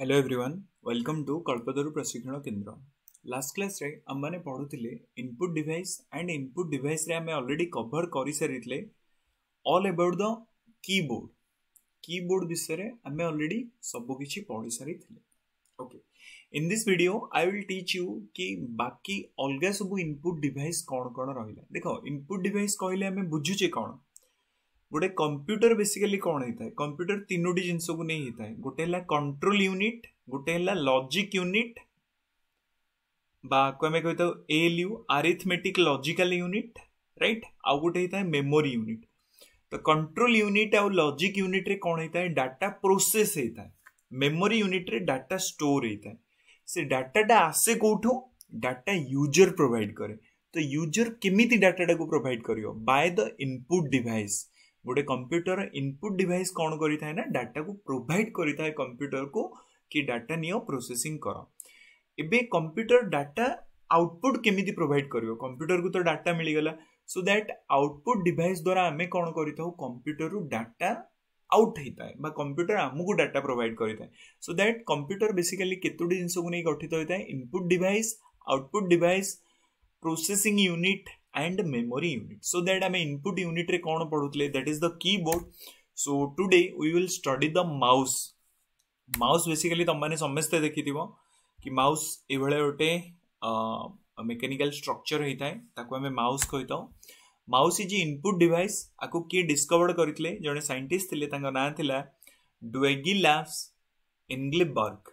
Hello everyone welcome to Kalpataru Prashikshan Kendra last class रे आम मैंने पढ़ुले input device and input device रे आम ऑलरेडी कवर कर सारी all about the keyboard keyboard विषय आम अलरेडी सबकि पढ़ी सारी okay in this video I will teach you कि बाकी अलग सब इनपुट डिवाइस कौन कौन रहा देखो इनपुट डिवाइस कहले आम बुझुचे कौन गोटे कंप्यूटर बेसिकली कौन होता है कंप्यूटर तीनो जिनस को नहीं होता है गोटे कंट्रोल यूनिट गोटे लॉजिक यूनिट बा आम L U arithmetic logical unit right आउ गोटे मेमोरी यूनिट तो कंट्रोल यूनिट आउ लॉजिक यूनिट रे कौन होता है डाटा प्रोसेस होता है मेमोरी यूनिट रे डाटा स्टोर होता है से डाटाटा आसे कौठू डाटा यूजर प्रोवाइड करे तो यूजर केमी डाटाटा को प्रोवाइड कर बाय द इनपुट डिवाइस गोटे कंप्यूटर इनपुट डिवाइस कौन कर डाटा को प्रोभाइड करें कंप्यूटर को कि डाटा नि प्रोसेसिंग कर एवं कंप्यूटर डाटा आउटपुट केमी प्रोभाइड कर कंप्यूटर को तो डाटा मिलगला सो दैट आउटपुट डिवाइस द्वारा आम कौन करूटर रु डाटा आउट होता है कंप्यूटर आमको डाटा प्रोभाइड करें सो दैट कंप्यूटर बेसिकली केतोटी जिनस को नहीं गठित होता है input device output device processing unit and memory unit so that आम इनपुट यूनिट रे कौन पढ़ुले that is the keyboard so today we will study the mouse mouse basically तुमने समस्ते देखि थो कि माउस ये गोटे मेकानिकल स्ट्रक्चर होता है आम माउस कही था माउस इज इनपुट डिवाइस आपको किए डिस्कवर्ड करते जो सैंटिस्ट थे ना थी डुएगिल्स एंगलबर्ग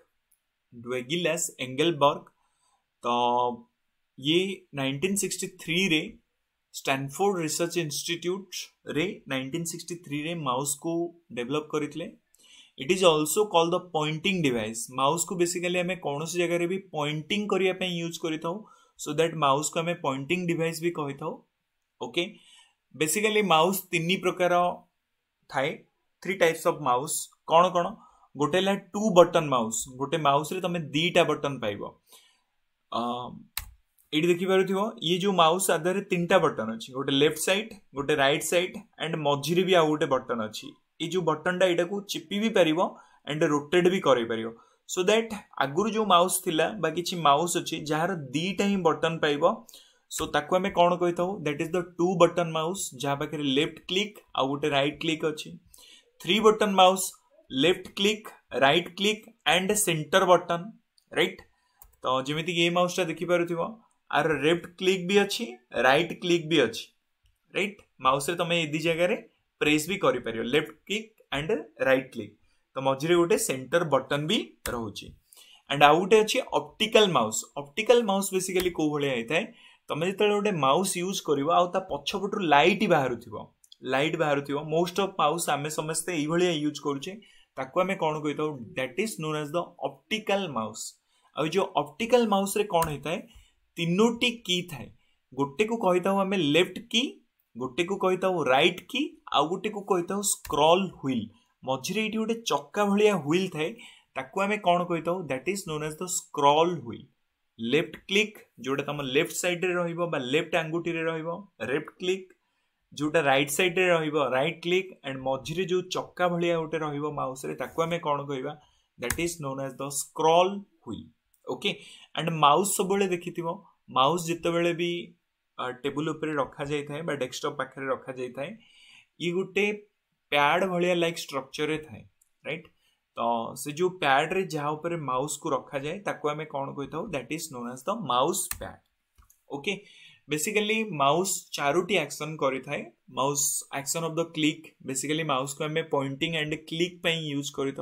डुएगिल्स एंगलबर्ग तो ये 1963 रे स्टैनफोर्ड रिसर्च इंस्टीट्यूट रे 1963 रे माउस को डेभलप करते it is also called the pointing device mouse को बेसिकाली आम कौन जगह भी पॉइंटिंग करने यूज करो सो दैट माउस को आम पॉइंटिंग डिवाइस भी कही था ओके बेसिकाली माउस तीन प्रकार थाए थ्री टाइप्स अफ माउस कौन कौन गोटे टू बटन माउस गोटे माउस रे तुम दीटा बटन पाइब ये देखी ये जो माउस आधार तीन टा बटन अच्छी गोटे लेफ्ट सैड गोटे रईट सैड एंड मझे भी आउ गोटे बटन अच्छी ये बटन टा यू चिपि भी पार एंड रोटेड भी कर सो दैट आगुरु जो माउस था कि माउस अच्छे जार दीटा ही बटन पाइब सो ताको आम कौन कही था that is the two button mouse जहाँ पाखे लेफ्ट क्लिक आउ गोटे रईट क्लिक अच्छे three button mouse left click right click and center button right तो जमीती ये माउसटा देखिपार ଆର ଲେଫ୍ଟ କ୍ଲିକ୍ ବି ଅଛି ରାଇଟ୍ କ୍ଲିକ୍ ବି ଅଛି ରାଇଟ୍ ମାଉସ୍ରେ ତମେ ଏ ଦୁଇ ଜାଗାରେ ପ୍ରେସ୍ ବି କରିପାରିବ left click and right click ତ ମଝିରେ ଗୋଟେ ସେଣ୍ଟର ବଟନ୍ ବି ରହୁଛି ଆଣ୍ଡ ଆଉ ଗୋଟେ ଅଛି optical mouse optical mouse basically କେଉଁ ଭଳିଆ ହେଇଥାଏ ତମେ ଯେତେବେଳେ ଗୋଟେ ମାଉସ୍ ୟୁଜ୍ କରିବ ଆଉ ତା ପଛପଟରୁ ଲାଇଟ୍ ବାହାରୁଥିବ ଲାଇଟ୍ ବାହାରୁଥିବ ମୋଷ୍ଟ ଅଫ୍ ମାଉସ୍ ଆମେ ସମସ୍ତେ ଏଇଭଳିଆ ୟୁଜ୍ କରୁଛେ ତାକୁ ଆମେ କ'ଣ କହିଥାଉ that is known as the optical mouse ଆଉ ଯେଉଁ ଅପ୍ଟିକାଲ ମାଉସ୍ରେ କ'ଣ ହେଇଥାଏ तीनोटि की थाए गोटे को कही था आम लेफ्ट की गोटे को कही था रईट की आउ गोटे कही था स्क्रल ह्विल मझे ये गोटे चक्का भाया ह्विल थाए ताकूम कौन कही था that is known as the scroll wheel left click जोटा तुम लेफ्ट सैड रेफ्ट आंगुठी रेफ्ट क्लिक जोटा right side right click and मझे जो चक्का भाया गोटे आम कौन कह that is known as the scroll wheel okay and mouse सब देखी माउस जिते बड़े भी टेबुल रखा जाए डेस्कटप पाखे रखा जाए ये गोटे पैड भाया लाइक स्ट्रक्चर थाए रईट तो से जो पैड्रे जहाँ माउस को रखा जाए आम कौन कही था that is known as the mouse pad okay basically mouse चारोटी एक्शन करें action of the click basically mouse को हमें पॉइंटिंग एंड क्लिक यूज करें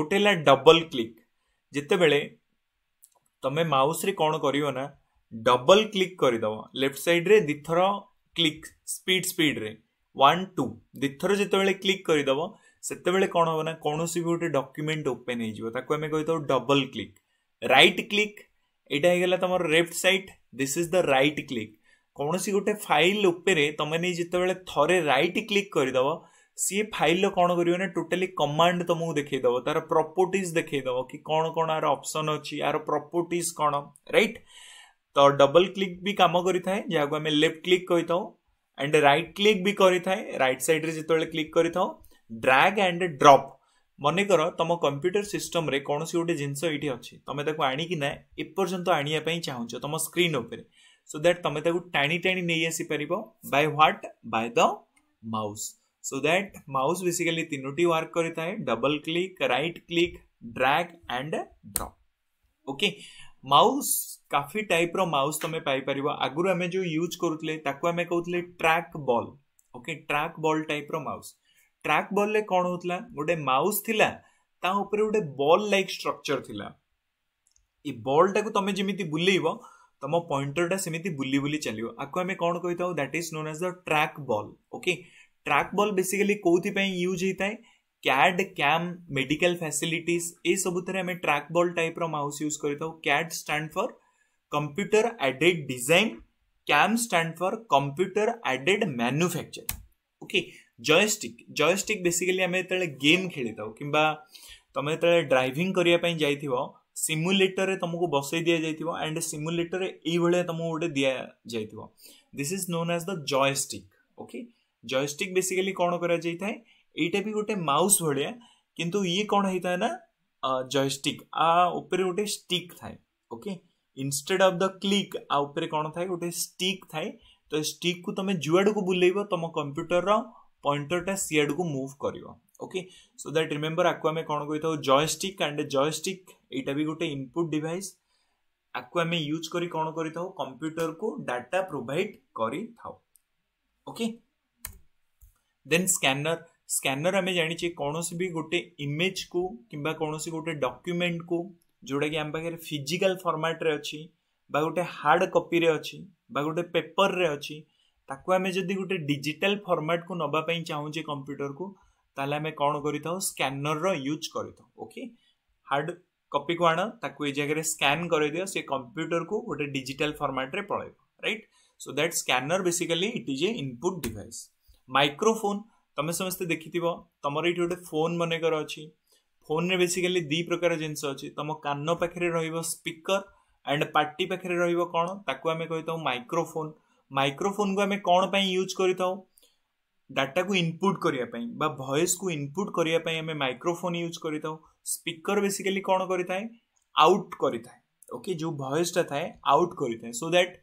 गोटे डबल क्लिक जिते बड़े ତମେ ମାଉସ୍ରେ କ'ଣ କରିବ ନା ଡବଲ କ୍ଲିକ୍ କରିଦେବ ଲେଫ୍ଟ ସାଇଡ଼୍ରେ ଦୁଇଥର କ୍ଲିକ୍ ସ୍ପିଡ଼ ସ୍ପିଡ଼ରେ ୱାନ୍ ଟୁ ଦୁଇଥର ଯେତେବେଳେ କ୍ଲିକ୍ କରିଦେବ ସେତେବେଳେ କ'ଣ ହେବ ନା କୌଣସି ବି ଗୋଟେ ଡକ୍ୟୁମେଣ୍ଟ ଓପେନ୍ ହେଇଯିବ ତାକୁ ଆମେ କହିଥାଉ ଡବଲ କ୍ଲିକ୍ ରାଇଟ୍ କ୍ଲିକ୍ ଏଇଟା ହେଇଗଲା ତମର left side this is the right click କୌଣସି ଗୋଟେ ଫାଇଲ୍ ଉପରେ ତମେ ନେଇ ଯେତେବେଳେ ଥରେ ରାଇଟ୍ କ୍ଲିକ୍ କରିଦେବ ସିଏ ଫାଇଲର କ'ଣ କରିବ ନା ଟୋଟାଲି କମାଣ୍ଡ ତୁମକୁ ଦେଖେଇଦେବ ତାର ପ୍ରପର୍ଟିଜ୍ ଦେଖେଇଦେବ କି କ'ଣ କ'ଣ ଆର ଅପସନ୍ ଅଛି ଆର ପ୍ରପର୍ଟିଜ୍ କ'ଣ ରାଇଟ୍ ତ ଡବଲ୍ କ୍ଲିକ୍ ବି କାମ କରିଥାଏ ଯାହାକୁ ଆମେ ଲେଫ୍ଟ କ୍ଲିକ୍ କହିଥାଉ ଆଣ୍ଡ ରାଇଟ୍ କ୍ଲିକ୍ ବି କରିଥାଏ ରାଇଟ୍ ସାଇଡ଼୍ରେ ଯେତେବେଳେ କ୍ଲିକ୍ କରିଥାଉ ଡ୍ରାଗ୍ ଆଣ୍ଡ ଡ୍ରପ୍ ମନେକର ତମ କମ୍ପ୍ୟୁଟର ସିଷ୍ଟମରେ କୌଣସି ଗୋଟେ ଜିନିଷ ଏଇଠି ଅଛି ତମେ ତାକୁ ଆଣିକିନା ଏପର୍ଯ୍ୟନ୍ତ ଆଣିବା ପାଇଁ ଚାହୁଁଛ ତମ ସ୍କ୍ରିନ୍ ଉପରେ ସୋ ଦ୍ୟାଟ୍ ତମେ ତାକୁ ଟାଣି ଟାଣି ନେଇ ଆସିପାରିବ by what by the mouse so that mouse basically तीनो वर्क करता है double click right click drag and drop okay mouse काफी टाइप रउस तुम पाइपर आगुरी आम जो यूज करुले कहते track ball okay track ball type रउस ट्राक बल रे कौन होता गोटे माउस थिला ताऊपर गोटे बॉल लाइक स्ट्रक्चर थिला ये बॉल टाक तुम जमी बुल तुम पॉइंटर टाइम बुले बुले चलो आपको आम कौन कही that is known as the track ball okay okay? Track ball basically कौन यूज होता है कैड कैम मेडिकल फैसिलिट ए सब track ball type mouse use कर CAD stand computer aided design क्या stand for computer aided manufacture okay joystick joystick basically आम जो game खेली था कि तुम जो ड्राइविंग करने जाइव सिमुलेटर में तुमको बसई दि जा एंड सिमुलेटर ये तुमको गोटे दि जाइए this is known as the joystick okay joystick basically कौन कर एटा भी गोटे माउस भाया किंतु ये कौन होता है ना जयस्टिक गोटे स्टिक थाए okay instead of the click आगे कौन थाए गए स्टिक थाए तो स्टिक को तुम जुआड़ बुले तुम कंप्यूटर पॉइंटरटा सियाड़ को मुव कर ओके सो दैट रिमेम्बर आपको आम कौन कही था जयस्टिक एंड जयस्टिक यहाँ भी गोटे इनपुट डिवाइस आपको आम यूज करी कौन करी था कंप्यूटर को डाटा प्रोवाइड करी था okay okay? Then scanner scanner ଆମେ ଜାଣିଛେ କୌଣସି ବି ଗୋଟେ ଇମେଜକୁ କିମ୍ବା କୌଣସି ଗୋଟେ ଡକ୍ୟୁମେଣ୍ଟକୁ ଯେଉଁଟାକି ଆମ ପାଖରେ ଫିଜିକାଲ ଫର୍ମାଟରେ ଅଛି ବା ଗୋଟେ ହାର୍ଡ଼ କପିରେ ଅଛି ବା ଗୋଟେ ପେପରରେ ଅଛି ତାକୁ ଆମେ ଯଦି ଗୋଟେ ଡିଜିଟାଲ ଫର୍ମାଟକୁ ନେବା ପାଇଁ ଚାହୁଁଛେ କମ୍ପ୍ୟୁଟରକୁ ତାହେଲେ ଆମେ କ'ଣ କରିଥାଉ ସ୍କାନରର ୟୁଜ୍ କରିଥାଉ ଓକେ ହାର୍ଡ଼ କପିକୁ ଆଣ ତାକୁ ଏଇ ଜାଗାରେ ସ୍କାନ୍ କରିଦିଅ ସେ କମ୍ପ୍ୟୁଟରକୁ ଗୋଟେ ଡିଜିଟାଲ ଫର୍ମାଟରେ ପଳାଇବ right so that scanner basically it is a input device microphone ତୁମେ ସମସ୍ତେ ଦେଖିଥିବ ତୁମର ଏଇଠି ଗୋଟେ ଫୋନ୍ ମନେକର ଅଛି ଫୋନ୍ରେ ବେସିକାଲି ଦୁଇ ପ୍ରକାର ଜିନିଷ ଅଛି ତୁମ କାନ ପାଖରେ ରହିବ ସ୍ପିକର ଆଣ୍ଡ ପାଟି ପାଖରେ ରହିବ କ'ଣ ତାକୁ ଆମେ କହିଥାଉ ମାଇକ୍ରୋଫୋନ୍ ମାଇକ୍ରୋଫୋନ୍କୁ ଆମେ କ'ଣ ପାଇଁ ୟୁଜ୍ କରିଥାଉ ଡାଟାକୁ ଇନପୁଟ୍ କରିବା ପାଇଁ ବା ଭଏସ୍କୁ ଇନପୁଟ୍ କରିବା ପାଇଁ ଆମେ ମାଇକ୍ରୋଫୋନ୍ ୟୁଜ୍ କରିଥାଉ ସ୍ପିକର ବେସିକାଲି କ'ଣ କରିଥାଏ ଆଉଟ୍ କରିଥାଏ ଓକେ ଯେଉଁ ଭଏସ୍ଟା ଥାଏ ଆଉଟ୍ କରିଥାଏ ସୋ ଦ୍ୟାଟ୍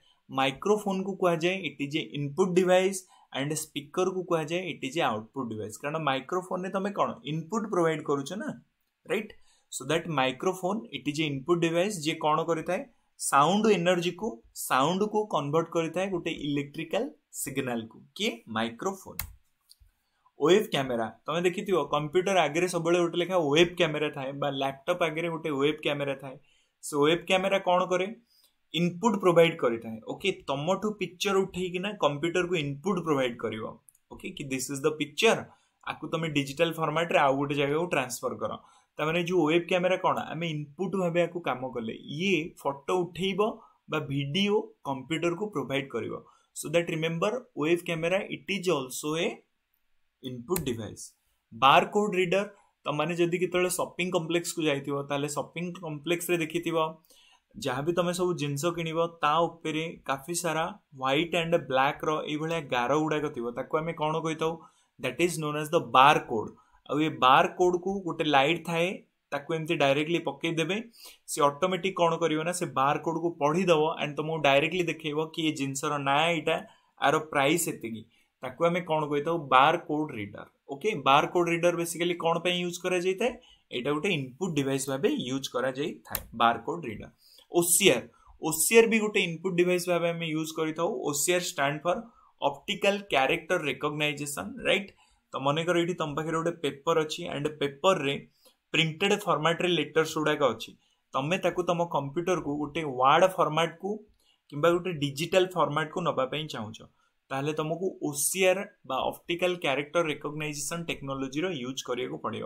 ମାଇକ୍ରୋଫୋନ୍କୁ କୁହାଯାଏ it is a input device and speaker को कह जाए it is a output device कारण माइक्रोफोन तुम कौन इनपुट प्रोवाइड करुच ना right so that microphone it is a input device जे कौन कर साउंड एनर्जी को साउंड को कन्वर्ट कर गोटे इलेक्ट्रिकल सिग्नल को किए माइक्रोफोन ओब क्यमेरा तुम देखि कंप्यूटर आगे सब गोटे लेखा ओब क्यमेरा था लैपटप आगे गोटे वेब क्यमेरा थाए सो ओब क्यमेरा कौन कैसे ଇନପୁଟ୍ ପ୍ରୋଭାଇଡ଼ କରିଥାଏ ଓକେ ତମଠୁ ପିକ୍ଚର ଉଠେଇକିନା କମ୍ପ୍ୟୁଟରକୁ ଇନପୁଟ୍ ପ୍ରୋଭାଇଡ଼ କରିବ ଓକେ କି ଦିସ୍ ଇଜ୍ ଦ ପିକ୍ଚର ଆକୁ ତମେ ଡିଜିଟାଲ ଫର୍ମାଟରେ ଆଉ ଗୋଟେ ଜାଗାକୁ ଟ୍ରାନ୍ସଫର କର ତାମାନେ ଯେଉଁ ୱେବ୍ କ୍ୟାମେରା କ'ଣ ଆମେ ଇନପୁଟ୍ ଭାବେ ଆକୁ କାମ କଲେ ଇଏ ଫଟୋ ଉଠେଇବ ବା ଭିଡ଼ିଓ କମ୍ପ୍ୟୁଟରକୁ ପ୍ରୋଭାଇଡ଼ କରିବ so that remember web camera it is also a input device bar code reader ତମମାନେ ଯଦି କେତେବେଳେ ସପିଂ କମ୍ପ୍ଲେକ୍ସକୁ ଯାଇଥିବ ତାହେଲେ ସପିଂ କମ୍ପ୍ଲେକ୍ସରେ ଦେଖିଥିବ ଯାହାବି ତମେ ସବୁ ଜିନିଷ କିଣିବ ତା ଉପରେ କାଫି ସାରା ହ୍ୱାଇଟ୍ ଆଣ୍ଡ ବ୍ଲାକ୍ର ଏଇଭଳିଆ ଗାର ଗୁଡ଼ାକ ଥିବ ତାକୁ ଆମେ କ'ଣ କହିଥାଉ that is known as the bar code ଆଉ ଏ ବାର୍ କୋଡ଼୍କୁ ଗୋଟେ ଲାଇଟ୍ ଥାଏ ତାକୁ ଏମିତି ଡାଇରେକ୍ଟଲି ପକେଇ ଦେବେ ସେ ଅଟୋମେଟିକ୍ କ'ଣ କରିବ ନା ସେ ବାର୍ କୋଡ଼୍କୁ ପଢ଼ିଦେବ ଆଣ୍ଡ ତୁମକୁ ଡାଇରେକ୍ଟଲି ଦେଖେଇବ କି ଏ ଜିନିଷର ନାଁ ଏଇଟା ଆର ପ୍ରାଇସ୍ ଏତିକି ତାକୁ ଆମେ କ'ଣ କହିଥାଉ bar code reader okay bar code reader basically କ'ଣ ପାଇଁ ୟୁଜ୍ କରାଯାଇଥାଏ ଏଇଟା ଗୋଟେ ଇନପୁଟ୍ ଡିଭାଇସ୍ ଭାବେ ୟୁଜ୍ କରାଯାଇଥାଏ bar code reader OCR OCR भी गोटे इनपुट डिवाइस भाव में यूज करसीआर था for stand character recognition right तो मन कर ये तुम पाखे गोटे पेपर अच्छी एंड पेपर रे प्रिंटेड फर्माट्रे रे लेटर्स गुड़ाक अच्छी तुम्हें ताकू तुम कंप्यूटर को गोटे व्ड फर्माट कु किंबा गोटे डिजिटल फर्माट कु नापी चाहो ताहले तुमको ओसीआर बा ऑप्टिकल कैरेक्टर रिकॉग्नाइजेशन यूज करिया को तुमने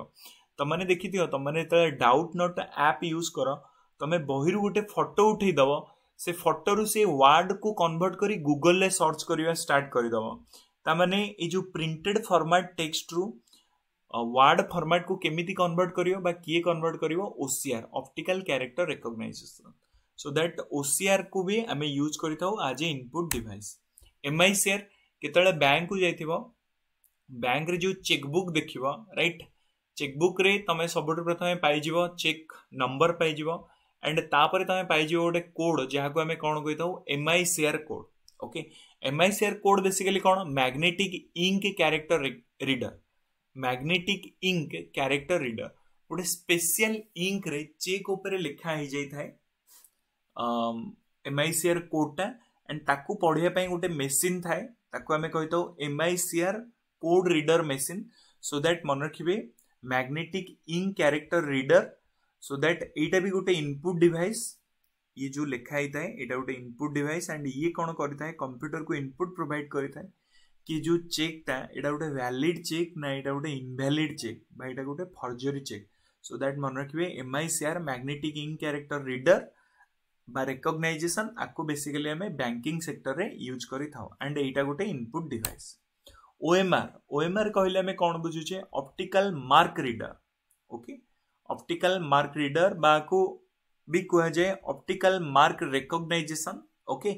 तमने देखि दियो तमने डाउट नट आप यूज कर ତମେ ବହିରୁ ଗୋଟେ ଫଟୋ ଉଠେଇଦେବ ସେ ଫଟୋରୁ ସେ ୱାର୍ଡ଼କୁ କନଭର୍ଟ କରି ଗୁଗଲରେ ସର୍ଚ୍ଚ କରିବା ଷ୍ଟାର୍ଟ କରିଦେବ ତାମାନେ ଏଇ ଯେଉଁ ପ୍ରିଣ୍ଟେଡ଼ ଫର୍ମାଟ୍ ଟେକ୍ସଟରୁ ୱାର୍ଡ଼ ଫର୍ମାଟ୍କୁ କେମିତି କନଭର୍ଟ କରିବ ବା କିଏ କନଭର୍ଟ କରିବ OCR optical character recognition so that ଓସିଆର୍କୁ ବି ଆମେ ୟୁଜ୍ କରିଥାଉ ଆଜ୍ ଏ ଇନପୁଟ୍ ଡିଭାଇସ୍ ଏମ୍ଆଇ ସେୟାର କେତେବେଳେ ବ୍ୟାଙ୍କକୁ ଯାଇଥିବ ବ୍ୟାଙ୍କରେ ଯେଉଁ ଚେକ୍ବୁକ୍ ଦେଖିବ ରାଇଟ୍ ଚେକ୍ବୁକ୍ରେ ତୁମେ ସବୁଠୁ ପ୍ରଥମେ ପାଇଯିବ ଚେକ୍ ନମ୍ବର ପାଇଯିବ एंड तेजी गोटे कोड जहाँ आम कौन कही था M I C R code okay M I C R code basically कौन magnetic ink character reader magnetic ink character reader गोटे स्पेशल इंक रे चेक उपरे लिखा ही जाए था एम आई सी आर कोडटा एंड ताक पढ़ापाई गोटे मेसीन थाए आम कही था M I C R code reader machine so that मन रखिए magnetic ink character reader so that एटा भी गोटे इनपुट डिवाइस ये जो लिखा ही थाए एटा गोटे इनपुट डिवाइस एंड ये कौन कर कंप्यूटर को इनपुट प्रोवाइड कर कि जो चेक था एटा गोटे वैलिड चेक ना एटा गोटे इनवैलिड चेक बा एटा गोटे फर्जरी चेक सो दैट मन रखिए M I C R magnetic ink character reader बा रिकग्नाइजेसन आपको बेसिकली आम बैंकिंग सेक्टर में यूज करेंड यहीटा गोटे input device OMR M R O M R कहे कौन बुझुचे optical mark reader okay optical mark reader बा को भी କୁହାଯାଏ optical mark recognition okay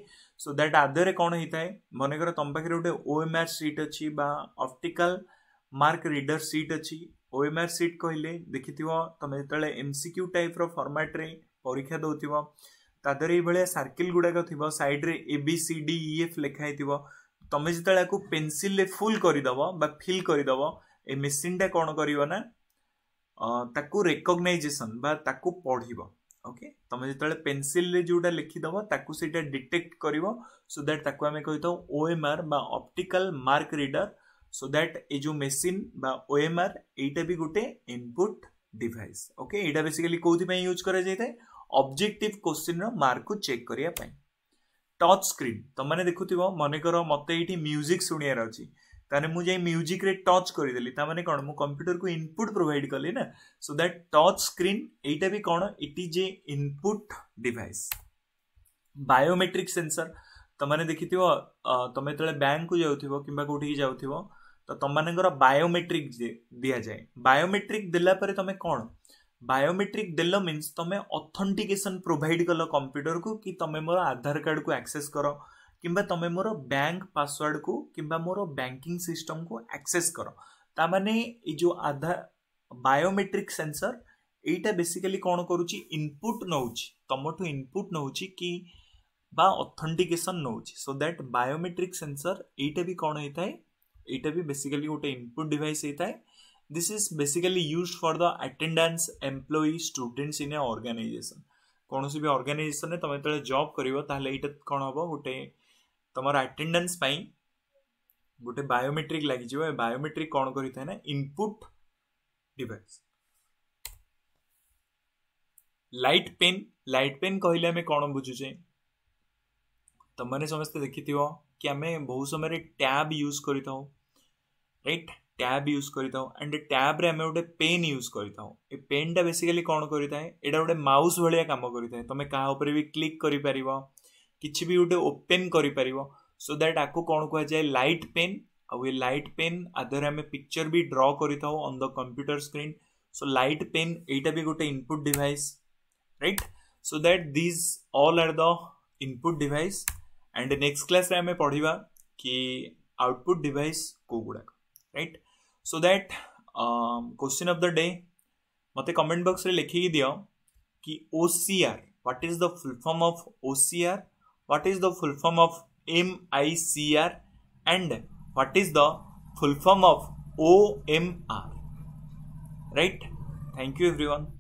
so that ଆଧରେ କ'ଣ ହେଇଥାଏ ମନେକର ତମ ପାଖରେ ଗୋଟେ ଓ ଏମ୍ ଆର୍ ସିଟ୍ ଅଛି ବା ଅପ୍ଟିକାଲ ମାର୍କ ରିଡର୍ ସିଟ୍ ଅଛି ଓ ଏମ୍ ଆର୍ ସିଟ୍ କହିଲେ ଦେଖିଥିବ ତମେ ଯେତେବେଳେ ଏମ୍ ସି କ୍ୟୁ ଟାଇପ୍ର ଫର୍ମାଟ୍ରେ ପରୀକ୍ଷା ଦେଉଥିବ ତା ଦେହରେ ଏଇଭଳିଆ ସାର୍କିଲ୍ ଗୁଡ଼ାକ ଥିବ ସାଇଡ଼୍ରେ A B C D E F ଲେଖା ହେଇଥିବ ତମେ ଯେତେବେଳେ ଆକୁ ପେନ୍ସିଲ୍ରେ ଫୁଲ୍ କରିଦେବ ବା ଫିଲ୍ କରିଦେବ ଏ ମେସିନ୍ଟା କ'ଣ କରିବ ନା ତାକୁ ରେକଗ୍ନାଇଜେସନ୍ ବା ତାକୁ ପଢ଼ିବ ଓକେ ତମେ ଯେତେବେଳେ ପେନ୍ସିଲରେ ଯେଉଁଟା ଲେଖିଦେବ ତାକୁ ସେଇଟା ଡିଟେକ୍ଟ କରିବ ସୋ ଦ୍ୟାଟ୍ ତାକୁ ଆମେ କହିଥାଉ ଓ ଏମ୍ ଆର୍ ବା optical mark reader so that ଏ ଯେଉଁ ମେସିନ୍ ବା ଓ ଏମ୍ ଆର୍ ଏଇଟା ବି ଗୋଟେ ଇନପୁଟ୍ ଡିଭାଇସ୍ ଓକେ ଏଇଟା ବେସିକାଲି କେଉଁଥିପାଇଁ ୟୁଜ୍ କରାଯାଇଥାଏ ଅବଜେକ୍ଟିଭ୍ କୋଶ୍ଚିନ୍ର ମାର୍କକୁ ଚେକ୍ କରିବା ପାଇଁ ଟଚ୍ ସ୍କ୍ରିନ୍ ତମମାନେ ଦେଖୁଥିବ ମନେକର ମୋତେ ଏଇଠି ମ୍ୟୁଜିକ୍ ଶୁଣିବାର ଅଛି कारण ମୁଁ ଯାଇ ମ୍ୟୁଜିକରେ ଟଚ୍ କରିଦେଲି ତା ମାନେ କ'ଣ ମୁଁ କମ୍ପ୍ୟୁଟରକୁ ଇନପୁଟ୍ ପ୍ରୋଭାଇଡ଼ କଲି ନା ସୋ ଦ୍ୟାଟ୍ ଟଚ୍ ସ୍କ୍ରିନ୍ ଏଇଟା ବି କ'ଣ it is a input device biometric sensor ତମମାନେ ଦେଖିଥିବ ତମେ ଯେତେବେଳେ ବ୍ୟାଙ୍କକୁ ଯାଉଥିବ କିମ୍ବା କେଉଁଠିକି ଯାଉଥିବ ତ ତମମାନଙ୍କର ବାୟୋମେଟ୍ରିକ୍ ଦିଆଯାଏ ବାୟୋମେଟ୍ରିକ୍ ଦେଲା ପରେ ତମେ କ'ଣ ବାୟୋମେଟ୍ରିକ୍ ଦେଲ ମିନ୍ସ ତମେ ଅଥେଣ୍ଟିକେସନ୍ ପ୍ରୋଭାଇଡ଼ କଲ କମ୍ପ୍ୟୁଟରକୁ କି ତମେ ମୋର ଆଧାର କାର୍ଡ଼କୁ ଆକ୍ସେସ୍ କର कि तुम्हें मोर बैंक पासवर्ड को कि मोर बैंकिंग सिस्टम को एक्सेस कर मैंने जो आधार बायोमेट्रिक सेंसर यहाँ बेसिकली कौन कर इनपुट नौ तुमठ इनपुट नौ कि अथेटिकेसन नौ सो दैट बायोमेट्रिक सेनसर यहाँ भी कौन होता है यहाँ भी बेसिकली गोटे इनपुट डिवाइस होता है this is basically use for the attendance employee students in a organisation कौन सी भी अर्गानाइजेसन तुम जब कर गोटे તમારા એટેન્ડન્સ પાય બુટે બાયોમેટ્રિક લાગી જો બાયોમેટ્રિક કોણ કરી થાય ને input device light pen light pen કહી લેમે કોણ બુજુજે તમારે સમય દેખી તીવો કેમે બહુ સમય ટેબ યુઝ કરી તો 8 ટેબ યુઝ કરી તો એન્ડ ટેબ રે અમે પેન યુઝ કરી તો એ પેન બેસિકલી કોણ કરી થાય એડા માઉસ ભળીયા કામ કરી થાય તમે કા ઉપર બી ક્લિક કરી પરિવો କିଛି ବି ଗୋଟେ ଓପେନ୍ କରିପାରିବ ସୋ ଦ୍ୟାଟ୍ ଆକୁ କ'ଣ କୁହାଯାଏ ଲାଇଟ୍ ପେନ୍ ଆଉ ଏ ଲାଇଟ୍ ପେନ୍ ଆଧାରରେ ଆମେ ପିକ୍ଚର୍ ବି ଡ୍ର କରିଥାଉ on the computer screen so light pen ଏଇଟା ବି ଗୋଟେ input device right so that these all are the input device and next କ୍ଲାସ୍ରେ ଆମେ ପଢ଼ିବା କି ଆଉଟପୁଟ୍ ଡିଭାଇସ୍ କେଉଁ ଗୁଡ଼ାକ right so that question of the day मत कमेंट बॉक्स रे लिखिकी दियो कि O C R what is the full form of O C R what is the full form of MICR and what is the full form of OMR right thank you everyone